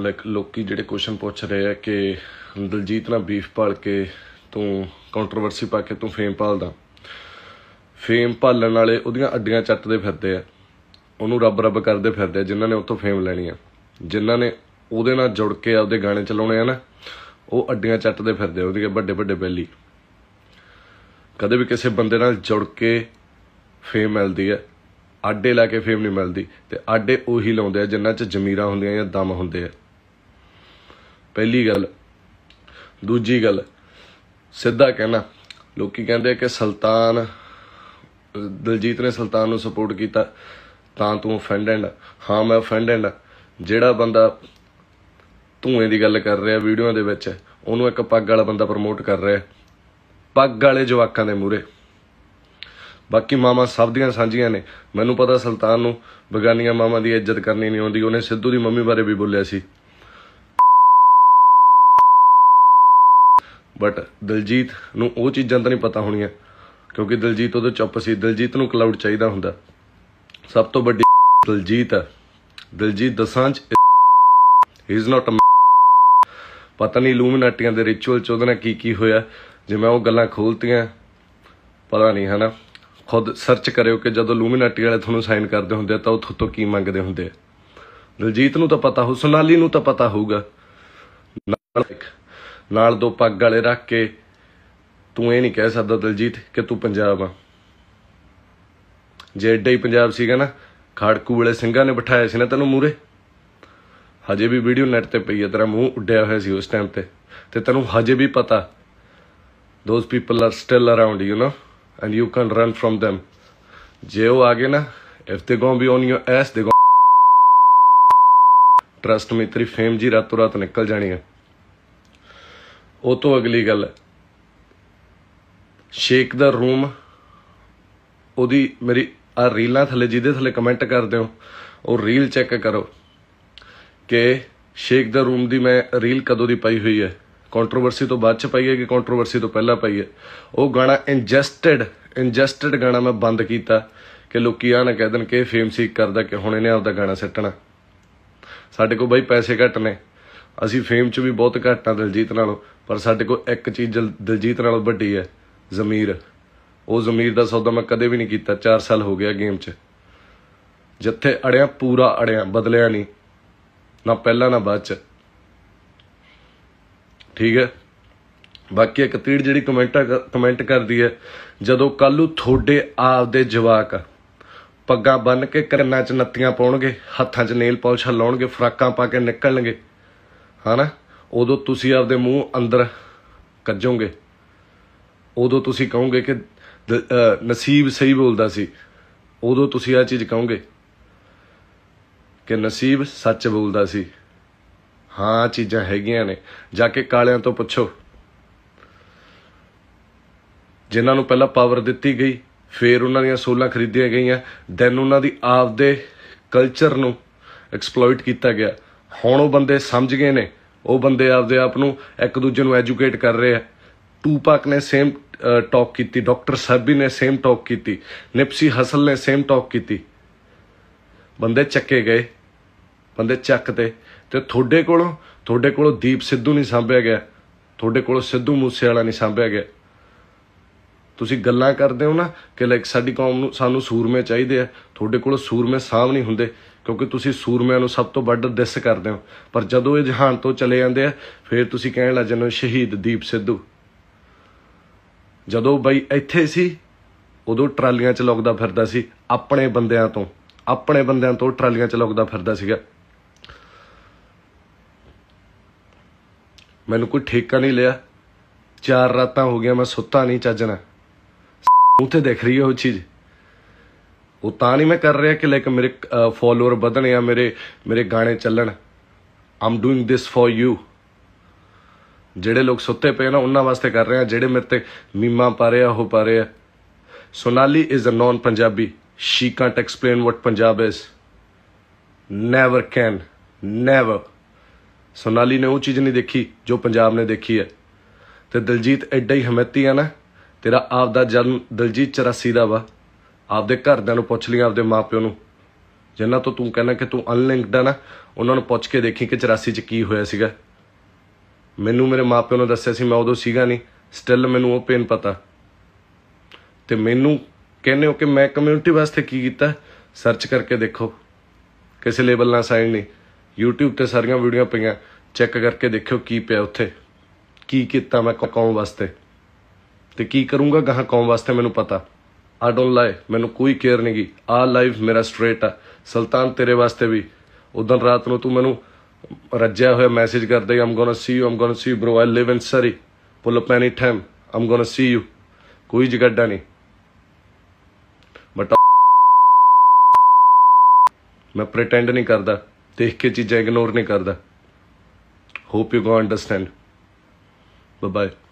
like ਲੋਕੀ ਜਿਹੜੇ question ਪੁੱਛ ਰਹੇ ਆ ਕਿ ਦਲਜੀਤ ਨਾਲ ਬੀਫ ਪਾਲ ਕੇ ਤੂੰ ਕੰਟਰੋਵਰਸੀ ਪਾ ਕੇ ਤੂੰ ਫੇਮ ਪਾਲਦਾ ਫੇਮ ਪਾਲਣ ਵਾਲੇ ਉਹਦੀਆਂ ਅੱਡੀਆਂ ਚੱਟਦੇ ਫਿਰਦੇ ਆ ਉਹਨੂੰ ਰੱਬ ਰੱਬ ਕਰਦੇ ਫਿਰਦੇ ਆ ਜਿਨ੍ਹਾਂ ਨੇ ਉੱਥੋਂ ਫੇਮ ਲੈਣੀ ਆ ਜਿਨ੍ਹਾਂ ਨੇ ਉਹਦੇ ਨਾਲ ਜੁੜ ਕੇ ਆਪਦੇ ਗਾਣੇ ਚਲਾਉਣੇ ਆ ਨਾ ਉਹ ਅੱਡੀਆਂ ਚੱਟਦੇ ਫਿਰਦੇ ਉਹਦੀਆਂ ਵੱਡੇ ਵੱਡੇ ਬੈਲੀ ਕਦੇ ਵੀ ਕਿਸੇ ਬੰਦੇ ਨਾਲ ਜੁੜ ਕੇ ਫੇਮ ਮਿਲਦੀ ਆ ਆਡੇ ਲਾ ਕੇ ਫੇਮ ਨਹੀਂ ਮਿਲਦੀ ਤੇ ਆਡੇ ਉਹੀ ਲਾਉਂਦੇ ਆ ਜਿੰਨਾਂ 'ਚ ਜ਼ਮੀਰਾਂ ਹੁੰਦੀਆਂ ਜਾਂ ਦਮ ਹੁੰਦੇ ਆ ਪਹਿਲੀ ਗੱਲ ਦੂਜੀ ਗੱਲ ਸਿੱਧਾ ਕਹਿਣਾ ਲੋਕੀ ਕਹਿੰਦੇ ਆ ਕਿ ਸੁਲਤਾਨ ਦਲਜੀਤ ਨੇ ਸੁਲਤਾਨ ਨੂੰ ਸਪੋਰਟ ਕੀਤਾ ਤਾਂ ਤੂੰ ਆਫੈਂਡਡ ਹਾਂ ਮੈਂ ਆਫੈਂਡਡ ਜਿਹੜਾ ਬੰਦਾ ਧੂਏ ਦੀ ਗੱਲ ਕਰ ਰਿਹਾ ਵੀਡੀਓ ਦੇ ਵਿੱਚ ਉਹਨੂੰ ਇੱਕ ਪੱਗ ਵਾਲਾ ਬੰਦਾ ਪ੍ਰਮੋਟ ਕਰ ਰਿਹਾ ਪੱਗ ਵਾਲੇ ਜਵਾਕਾਂ ਦੇ ਮੂਰੇ ਬਾਕੀ ਮਾਮਾ ਸਭ ਦੀਆਂ ਸਾਂਝੀਆਂ ਨੇ ਮੈਨੂੰ ਪਤਾ ਸੁਲਤਾਨ ਨੂੰ ਬਗਾਨੀਆਂ ਮਾਮਾ ਦੀ ਇੱਜ਼ਤ ਕਰਨੀ ਨਹੀਂ ਆਉਂਦੀ ਉਹਨੇ ਸਿੱਧੂ ਦੀ ਮੰਮੀ ਬਾਰੇ ਵੀ ਬੋਲਿਆ ਸੀ ਬਟ ਦਲਜੀਤ ਨੂੰ ਉਹ ਚੀਜ਼ਾਂ ਤਾਂ ਨਹੀਂ ਪਤਾ ਹੋਣੀਆਂ ਕਿਉਂਕਿ ਦਲਜੀਤ ਉਹਦੇ ਚੁੱਪ ਸੀ ਦਲਜੀਤ ਨੂੰ ਕਲਾਉਡ ਚਾਹੀਦਾ ਹੁੰਦਾ ਸਭ ਤੋਂ ਵੱਡੀ Diljit Diljit Dosanjh he is not ਪਤਾ ਨਹੀਂ ਲੂਮਿਨਾਟੀਆਂ ਦੇ ਰਿਚੁਅਲ ਚ ਉਹਦੇ ਨਾਲ ਕੀ ਕੀ ਹੋਇਆ ਜੇ ਮੈਂ ਉਹ ਗੱਲਾਂ ਖੋਲਤੀਆਂ ਪਤਾ ਨਹੀਂ ਹਨਾ ਖੁਦ ਸਰਚ ਕਰਿਓ ਕਿ ਜਦੋਂ ਲੂਮੀਨਾਟੀ ਵਾਲੇ ਤੁਹਾਨੂੰ ਸਾਈਨ ਕਰਦੇ ਹੁੰਦੇ ਆ ਤਾਂ ਉਹ ਤੋਂ ਕੀ ਮੰਗਦੇ ਹੁੰਦੇ ਆ ਦਿਲਜੀਤ ਨੂੰ ਤਾਂ ਪਤਾ ਹੋ ਸੁਨਾਲੀ ਨੂੰ ਤਾਂ ਪਤਾ ਹੋਊਗਾ ਨਾਲ ਨਾਲ ਦੋ ਪੱਗ ਵਾਲੇ ਰੱਖ ਕੇ ਤੂੰ ਇਹ ਨਹੀਂ ਕਹਿ ਸਕਦਾ ਦਿਲਜੀਤ ਕਿ ਤੂੰ ਪੰਜਾਬ ਆ ਜੇ ਏਡਾ ਹੀ ਪੰਜਾਬ ਸੀਗਾ ਨਾ ਖੜਕੂ ਵਾਲੇ ਸਿੰਘਾਂ ਨੇ ਬਿਠਾਇਆ ਸੀ ਨਾ ਤੈਨੂੰ ਮੂਰੇ ਹਜੇ ਵੀ ਵੀਡੀਓ ਨੈਟ ਤੇ ਪਈ ਹੈ ਤੇਰਾ ਮੂੰਹ ਉੱਡਿਆ ਹੋਇਆ ਸੀ ਉਸ ਟਾਈਮ ਤੇ ਤੇ ਤੈਨੂੰ ਹਜੇ ਵੀ ਪਤਾ those people are still around you know and you can't run from them ਜੇ ਉਹ ਆ ਗਏ ਨਾ if they gonna be on your ass they gonna trust me ਤੇਰੀ ਫੇਮ ਜੀ ਰਾਤੋਂ ਰਾਤ ਨਿਕਲ ਜਾਣੀ ਹੈ ਉਹ ਤੋਂ ਅਗਲੀ ਗੱਲ ਹੈ ਸ਼ੇਕ ਦਾ ਰੂਮ ਉਹਦੀ ਮੇਰੀ ਆ ਰੀਲਾਂ ਥੱਲੇ ਜਿਹਦੇ ਥੱਲੇ ਕਮੈਂਟ ਕਰਦੇ ਹੋ ਉਹ ਰੀਲ ਚੈੱਕ ਕਰੋ ਕਿ ਸ਼ੇਕ ਦਾ ਰੂਮ ਦੀ ਮੈਂ ਰੀਲ ਕਦੋਂ ਦੀ ਪਾਈ ਹੋਈ ਹੈ ਕੰਟਰੋਵਰਸੀ ਤੋਂ ਬਾਅਦ ਚ ਪਾਈ ਹੈ ਕਿ ਕੰਟਰੋਵਰਸੀ ਤੋਂ ਪਹਿਲਾਂ ਪਈ ਹੈ ਉਹ ਗਾਣਾ ਇੰਜੈਸਟਡ ਇੰਜੈਸਟਡ ਗਾਣਾ ਮੈਂ ਬੰਦ ਕੀਤਾ ਕਿ ਲੋਕੀ ਆ ਨਾ ਕਹਿ ਦੇਣ ਕਿ ਫੇਮ ਸੀਕ ਕਰਦਾ ਕਿ ਹੁਣ ਇਹਨੇ ਆਪਦਾ ਗਾਣਾ ਸੱਟਣਾ ਸਾਡੇ ਕੋਲ ਬਾਈ ਪੈਸੇ ਘੱਟ ਨੇ ਅਸੀਂ ਫੇਮ 'ਚ ਵੀ ਬਹੁਤ ਘੱਟਾਂ ਦਿਲਜੀਤ ਨਾਲੋਂ ਪਰ ਸਾਡੇ ਕੋਲ ਇੱਕ ਚੀਜ਼ ਦਿਲਜੀਤ ਨਾਲੋਂ ਵੱਡੀ ਹੈ ਜ਼ਮੀਰ ਉਹ ਜ਼ਮੀਰ ਦਾ ਸੌਦਾ ਮੈਂ ਕਦੇ ਵੀ ਨਹੀਂ ਕੀਤਾ 4 ਸਾਲ ਹੋ ਗਿਆ ਗੇਮ 'ਚ ਜਿੱਥੇ ਅੜਿਆ ਪੂਰਾ ਅੜਿਆ ਬਦਲਿਆ ਨਹੀਂ ਨਾ ਪਹਿਲਾਂ ਨਾ ਬਾਅਦ 'ਚ ਠੀਕ ਹੈ ਬਾਕੀ ਇੱਕ ਤੀੜ ਜਿਹੜੀ ਕਮੈਂਟ ਕਮੈਂਟ ਕਰਦੀ ਹੈ ਜਦੋਂ ਕੱਲੂ ਥੋੜੇ ਆਪ ਦੇ ਜਵਾਕ ਪੱਗਾਂ ਬੰਨ ਕੇ ਕਰਨਾ 'ਚ ਨੱਤੀਆਂ ਪਾਉਣਗੇ ਹੱਥਾਂ 'ਚ ਨੇਲ ਪਾਲਿਸ਼ ਲਾਉਣਗੇ ਫਰਾਕਾਂ ਪਾ ਕੇ ਨਿਕਲਣਗੇ ਹਨਾ ਉਦੋਂ ਤੁਸੀਂ ਆਪਦੇ ਮੂੰਹ ਅੰਦਰ ਕੱਜੋਗੇ ਉਦੋਂ ਤੁਸੀਂ ਕਹੋਗੇ ਕਿ ਨਸੀਬ ਸਹੀ ਬੋਲਦਾ ਸੀ ਉਦੋਂ ਤੁਸੀਂ ਆ ਚੀਜ਼ ਕਹੋਗੇ ਕਿ ਨਸੀਬ ਸੱਚ ਬੋਲਦਾ ਸੀ ਹਾਂ ਚੀਜ਼ਾਂ ਹੈਗੀਆਂ ਨੇ ਜਾ ਕੇ ਕਾਲਿਆਂ ਤੋਂ ਪੁੱਛੋ ਜਿਨ੍ਹਾਂ ਨੂੰ ਪਹਿਲਾਂ ਪਾਵਰ ਦਿੱਤੀ ਗਈ ਫਿਰ ਉਹਨਾਂ ਦੀਆਂ ਸੋਲਾਂ ਖਰੀਦੀਆਂ ਗਈਆਂ ਦੈਨ ਉਹਨਾਂ ਦੀ ਆਪਦੇ ਕਲਚਰ ਨੂੰ ਐਕਸਪਲੋਇਟ ਕੀਤਾ ਗਿਆ ਹੁਣ ਉਹ ਬੰਦੇ ਸਮਝ ਗਏ ਨੇ ਉਹ ਬੰਦੇ ਆਪਦੇ ਆਪ ਨੂੰ ਇੱਕ ਦੂਜੇ ਨੂੰ ਐਜੂਕੇਟ ਕਰ ਰਹੇ ਆ ਟੂਪਾਕ ਨੇ ਸੇਮ ਟਾਕ ਕੀਤੀ ਡਾਕਟਰ ਸਰਬੀ ਨੇ ਸੇਮ ਟਾਕ ਕੀਤੀ ਨਿਪਸੀ ਹਸਲ ਨੇ ਸੇਮ ਟਾਕ ਕੀਤੀ ਬੰਦੇ ਚੱਕੇ ਗਏ ਬੰਦੇ ਚੱਕ ਤੇ ਤੇ ਤੁਹਾਡੇ ਕੋਲੋਂ ਤੁਹਾਡੇ ਕੋਲੋਂ ਦੀਪ ਸਿੱਧੂ ਨਹੀਂ ਸਾਂਭਿਆ ਗਿਆ ਤੁਹਾਡੇ ਕੋਲੋਂ ਸਿੱਧੂ ਮੂਸੇ ਵਾਲਾ ਨਹੀਂ ਸਾਂਭਿਆ ਗਿਆ ਤੁਸੀਂ ਗੱਲਾਂ ਕਰਦੇ ਹੋ ਨਾ ਕਿ ਲੈ ਸਾਡੀ ਕੌਮ ਨੂੰ ਸਾਨੂੰ ਸੂਰਮੇ ਚਾਹੀਦੇ ਆ ਤੁਹਾਡੇ ਕੋਲ ਸੂਰਮੇ ਸਾਹਮ ਨਹੀਂ ਹੁੰਦੇ ਕਿਉਂਕਿ ਤੁਸੀਂ ਸੂਰਮਿਆਂ ਨੂੰ ਸਭ ਤੋਂ ਵੱਡਾ ਦਿਸ ਕਰਦੇ ਹੋ ਪਰ ਜਦੋਂ ਇਹ ਜਹਾਨ ਤੋਂ ਚਲੇ ਜਾਂਦੇ ਆ ਫਿਰ ਤੁਸੀਂ ਕਹਿਣ ਲੱਗ ਜਾਂਦੇ ਹੋ ਸ਼ਹੀਦ ਦੀਪ ਸਿੱਧੂ ਜਦੋਂ ਬਈ ਇੱਥੇ ਸੀ ਉਦੋਂ ਟਰਾਲੀਆਂ 'ਚ ਲੁਕਦਾ ਫਿਰਦਾ ਸੀ ਆਪਣੇ ਬੰਦਿਆਂ ਤੋਂ ਆਪਣੇ ਬੰਦਿਆਂ ਤੋਂ ਟਰਾਲੀਆਂ 'ਚ ਲੁਕਦਾ ਫਿਰਦਾ ਸੀਗਾ ਮੈਨੂੰ ਕੋਈ ਠੇਕਾ ਨਹੀਂ ਲਿਆ ਚਾਰ ਰਾਤਾਂ ਹੋ ਗਿਆ ਮੈਂ ਸੁੱਤਾ ਨਹੀਂ ਚੱਜਣਾ ਉੱਥੇ ਦਿਖ ਰਹੀ ਹੈ ਉਹ ਚੀਜ਼ ਉਹ ਤਾਂ ਨਹੀਂ ਮੈਂ ਕਰ ਰਿਹਾ ਕਿ ਲਾਈਕ ਮੇਰੇ ਫਾਲੋਅਰ ਵਧਣੇ ਆ ਮੇਰੇ ਮੇਰੇ ਗਾਣੇ ਚੱਲਣ I'm doing this for you ਜਿਹੜੇ ਲੋਕ ਸੁੱਤੇ ਪਏ ਨਾ ਉਹਨਾਂ ਵਾਸਤੇ ਕਰ ਰਿਹਾ ਜਿਹੜੇ ਮੇਰੇ ਤੇ ਮੀਮਾ ਪਾ ਰਿਹਾ ਉਹ ਪਾ ਰਿਹਾ Sonali is a non Punjabi she can't explain what Punjab is never can never Sonali ਨੇ ਉਹ ਚੀਜ਼ ਨਹੀਂ ਦੇਖੀ ਜੋ ਪੰਜਾਬ ਨੇ ਦੇਖੀ ਹੈ ਤੇ ਦਲਜੀਤ ਐਡਾ ਹੀ ਹਮੈਤੀ ਆ ਨਾ ਤੇਰਾ ਆਪ ਦਾ ਜਨਮ ਦਲਜੀਤ 84 ਦਾ ਵਾ ਆਪਦੇ ਘਰਦਿਆਂ ਨੂੰ ਪੁੱਛ ਲਈ ਆਪਦੇ ਮਾਪਿਓ ਨੂੰ ਜਿੰਨਾ ਤੋਂ ਤੂੰ ਕਹਿੰਦਾ ਕਿ ਤੂੰ ਅਨਲਿੰਕਡ ਆ ਨਾ ਉਹਨਾਂ ਨੂੰ ਪੁੱਛ ਕੇ ਦੇਖੀ ਕਿ 84 ਚ ਕੀ ਹੋਇਆ ਸੀਗਾ ਮੈਨੂੰ ਮੇਰੇ ਮਾਪਿਓ ਨੇ ਦੱਸਿਆ ਸੀ ਮੈਂ ਉਦੋਂ ਸੀਗਾ ਨਹੀਂ ਸਟਿਲ ਮੈਨੂੰ ਉਹ ਪੇਨ ਪਤਾ ਤੇ ਮੈਨੂੰ ਕਹਿੰਦੇ ਹੋ ਕਿ ਮੈਂ ਕਮਿਊਨਿਟੀ ਵਾਸਤੇ ਕੀ ਕੀਤਾ ਸਰਚ ਕਰਕੇ ਦੇਖੋ ਕਿਸੇ ਲੇਬਲ ਨਾਲ ਸਾਈਨ ਨਹੀਂ YouTube ਤੇ ਸਾਰੀਆਂ ਵੀਡੀਓ ਪਈਆਂ ਚੈੱਕ ਕਰਕੇ ਦੇਖਿਓ ਕੀ ਪਿਆ ਉੱਥੇ ਕੀ ਕੀਤਾ ਮੈਂ ਕੌਮ ਵਾਸਤੇ ਤੇ ਕੀ ਕਰੂੰਗਾ ਗਾਹਾਂ ਕੌਮ ਵਾਸਤੇ ਮੈਨੂੰ ਪਤਾ ਆ ਡੋਨ ਲਾਈ ਮੈਨੂੰ ਕੋਈ ਕੇਅਰ ਨਹੀਂਗੀ ਆ ਲਾਈਫ ਮੇਰਾ ਸਟ੍ਰੇਟ ਆ ਸੁਲਤਾਨ ਤੇਰੇ ਵਾਸਤੇ ਵੀ ਉਦੋਂ ਰਾਤ ਨੂੰ ਤੂੰ ਮੈਨੂੰ ਰੱਜਿਆ ਹੋਇਆ ਮੈਸੇਜ ਕਰਦਾ I'm gonna see you I'm gonna see bro I live in Surrey pull up any time I'm gonna see you ਕੋਈ ਜਗੱਡਾ ਨਹੀਂ ਬਟ ਮੈਂ ਪ੍ਰੀਟੈਂਡ ਨਹੀਂ ਕਰਦਾ ਦੇਖ ਕੇ ਚੀਜ਼ਾਂ ਇਗਨੋਰ ਨਹੀਂ ਕਰਦਾ hope you go understand bye bye